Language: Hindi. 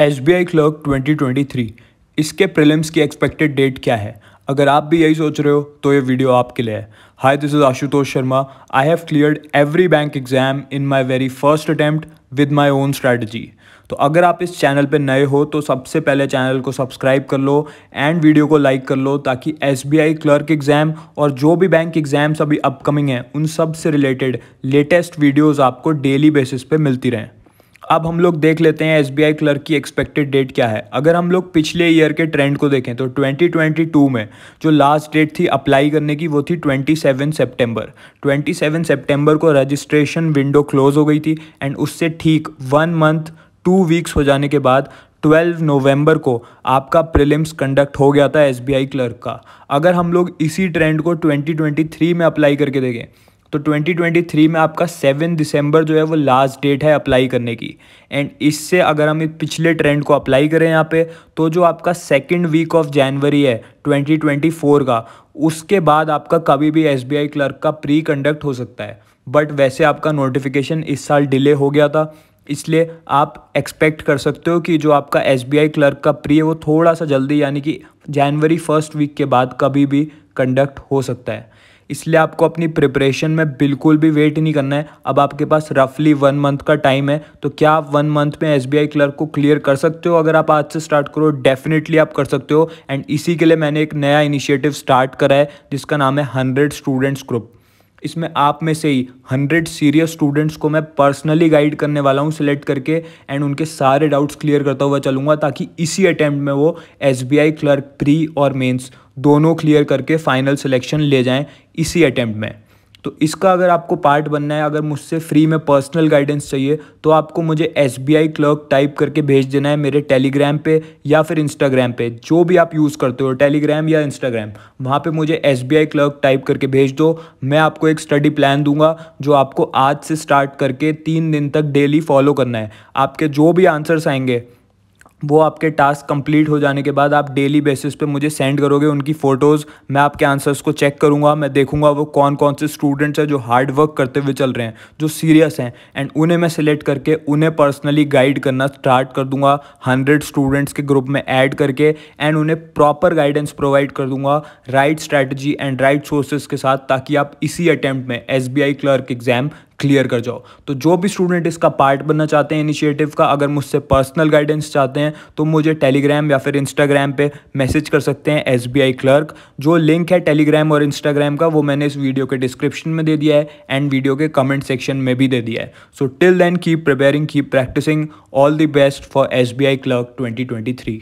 S B I clerk twenty twenty three इसके प्रिलिम्स की एक्सपेक्टेड डेट क्या है अगर आप भी यही सोच रहे हो तो ये वीडियो आपके लिए है hi this is Ashutosh Sharma I have clear every bank exam in my very first attempt with my own strategy तो अगर आप इस चैनल पर नए हो तो सबसे पहले चैनल को सब्सक्राइब कर लो एंड वीडियो को लाइक कर लो ताकि S B I clerk exam और जो भी बैंक एग्ज़ाम्स अभी अपकमिंग हैं उन सब से रिलेटेड लेटेस्ट वीडियोज़ आपको डेली बेसिस पे मिलती रहें अब हम लोग देख लेते हैं एसबीआई क्लर्क की एक्सपेक्टेड डेट क्या है अगर हम लोग पिछले ईयर के ट्रेंड को देखें तो 2022 में जो लास्ट डेट थी अप्लाई करने की वो थी 27 सितंबर 27 सितंबर को रजिस्ट्रेशन विंडो क्लोज हो गई थी एंड उससे ठीक वन मंथ टू वीक्स हो जाने के बाद 12 नवंबर को आपका प्रिलिम्स कंडक्ट हो गया था एस क्लर्क का अगर हम लोग इसी ट्रेंड को ट्वेंटी में अप्लाई करके देखें तो 2023 में आपका सेवन दिसंबर जो है वो लास्ट डेट है अप्लाई करने की एंड इससे अगर हम इस पिछले ट्रेंड को अप्लाई करें यहाँ पे तो जो आपका सेकेंड वीक ऑफ जनवरी है 2024 का उसके बाद आपका कभी भी एस क्लर्क का प्री कंडक्ट हो सकता है बट वैसे आपका नोटिफिकेशन इस साल डिले हो गया था इसलिए आप एक्सपेक्ट कर सकते हो कि जो आपका एस क्लर्क का प्री है वो थोड़ा सा जल्दी यानी कि जनवरी फर्स्ट वीक के बाद कभी भी कंडक्ट हो सकता है इसलिए आपको अपनी प्रिपरेशन में बिल्कुल भी वेट नहीं करना है अब आपके पास रफली वन मंथ का टाइम है तो क्या आप वन मंथ में एस क्लर्क को क्लियर कर सकते हो अगर आप आज से स्टार्ट करो डेफिनेटली आप कर सकते हो एंड इसी के लिए मैंने एक नया इनिशिएटिव स्टार्ट करा है जिसका नाम है हंड्रेड स्टूडेंट्स ग्रुप इसमें आप में से ही हंड्रेड सीरियस स्टूडेंट्स को मैं पर्सनली गाइड करने वाला हूँ सिलेक्ट करके एंड उनके सारे डाउट्स क्लियर करता हुआ चलूंगा ताकि इसी अटैम्प्ट में वो एस क्लर्क प्री और मेन्स दोनों क्लियर करके फाइनल सिलेक्शन ले जाएँ इसी अटैम्प्ट में तो इसका अगर आपको पार्ट बनना है अगर मुझसे फ्री में पर्सनल गाइडेंस चाहिए तो आपको मुझे एस क्लर्क टाइप करके भेज देना है मेरे टेलीग्राम पे या फिर इंस्टाग्राम पे जो भी आप यूज़ करते हो टेलीग्राम या इंस्टाग्राम वहाँ पे मुझे एस क्लर्क टाइप करके भेज दो मैं आपको एक स्टडी प्लान दूंगा जो आपको आज से स्टार्ट करके तीन दिन तक डेली फॉलो करना है आपके जो भी आंसर्स आएंगे वो आपके टास्क कंप्लीट हो जाने के बाद आप डेली बेसिस पे मुझे सेंड करोगे उनकी फ़ोटोज़ मैं आपके आंसर्स को चेक करूँगा मैं देखूँगा वो कौन कौन से स्टूडेंट्स हैं जो हार्ड वर्क करते हुए चल रहे हैं जो सीरियस हैं एंड उन्हें मैं सिलेक्ट करके उन्हें पर्सनली गाइड करना स्टार्ट कर दूँगा हंड्रेड स्टूडेंट्स के ग्रुप में ऐड करके एंड उन्हें प्रॉपर गाइडेंस प्रोवाइड कर दूँगा right strategy and right sources के साथ ताकि आप इसी अटैम्प्ट में एस क्लर्क एग्ज़ाम क्लियर कर जाओ तो जो भी स्टूडेंट इसका पार्ट बनना चाहते हैं इनिशिएटिव का अगर मुझसे पर्सनल गाइडेंस चाहते हैं तो मुझे टेलीग्राम या फिर इंस्टाग्राम पे मैसेज कर सकते हैं एस क्लर्क जो लिंक है टेलीग्राम और इंस्टाग्राम का वो मैंने इस वीडियो के डिस्क्रिप्शन में दे दिया है एंड वीडियो के कमेंट सेक्शन में भी दे दिया है so till then keep preparing keep practising all the best for S clerk twenty